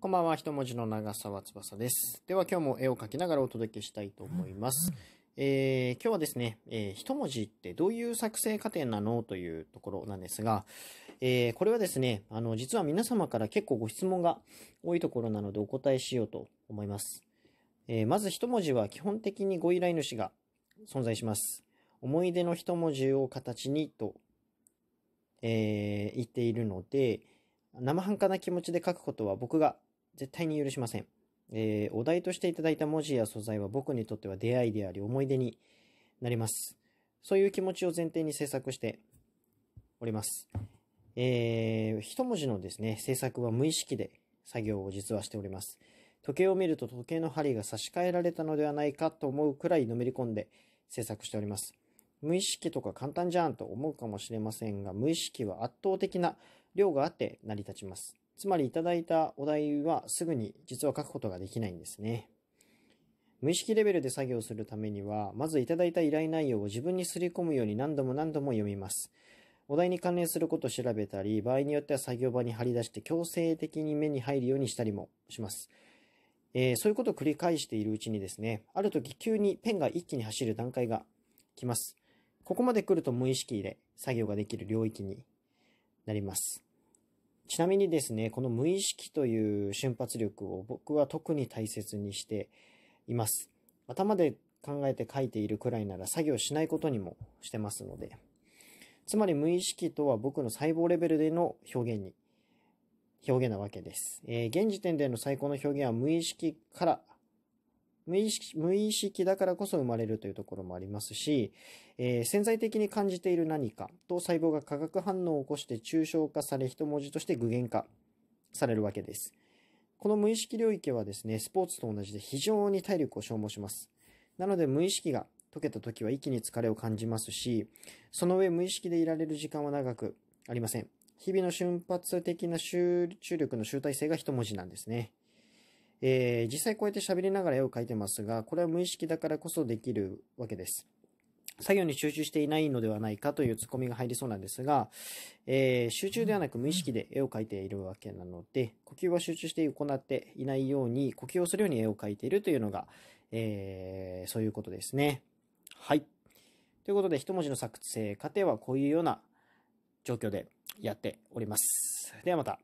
こんばんは、一文字の長澤翼です。では今日も絵を描きながらお届けしたいと思います。えー、今日はですね、えー、一文字ってどういう作成過程なのというところなんですが、えー、これはですね、あの、実は皆様から結構ご質問が多いところなのでお答えしようと思います。えー、まず一文字は基本的にご依頼主が存在します。思い出の一文字を形にと、えー、言っているので、生半可な気持ちで書くことは僕が絶対に許しません。えー、お題としていただいた文字や素材は僕にとっては出会いであり思い出になります。そういう気持ちを前提に制作しております。えー、一文字のですね、制作は無意識で作業を実はしております。時計を見ると時計の針が差し替えられたのではないかと思うくらいのめり込んで制作しております。無意識とか簡単じゃんと思うかもしれませんが、無意識は圧倒的な量があって成り立ちます。つまりいただいたお題はすぐに実は書くことができないんですね。無意識レベルで作業するためには、まずいただいた依頼内容を自分にすり込むように何度も何度も読みます。お題に関連することを調べたり、場合によっては作業場に張り出して強制的に目に入るようにしたりもします。えー、そういうことを繰り返しているうちにですね、ある時急にペンが一気に走る段階が来ます。ここまで来ると無意識で作業ができる領域になります。ちなみにですね、この無意識という瞬発力を僕は特に大切にしています。頭で考えて書いているくらいなら作業しないことにもしてますので。つまり無意識とは僕の細胞レベルでの表現に、表現なわけです。えー、現時点での最高の表現は無意識から無意識、無意識だからこそ生まれるというところもありますし、えー、潜在的に感じている何かと細胞が化学反応を起こして抽象化され一文字として具現化されるわけです。この無意識領域はですね、スポーツと同じで非常に体力を消耗します。なので無意識が解けた時は一気に疲れを感じますし、その上無意識でいられる時間は長くありません。日々の瞬発的な集中力の集大成が一文字なんですね。えー、実際こうやって喋りながら絵を描いてますが、これは無意識だからこそできるわけです。作業に集中していないのではないかというツッコミが入りそうなんですが、えー、集中ではなく無意識で絵を描いているわけなので、呼吸は集中して行っていないように、呼吸をするように絵を描いているというのが、えー、そういうことですね。はい。ということで、一文字の作成過程はこういうような状況でやっております。ではまた。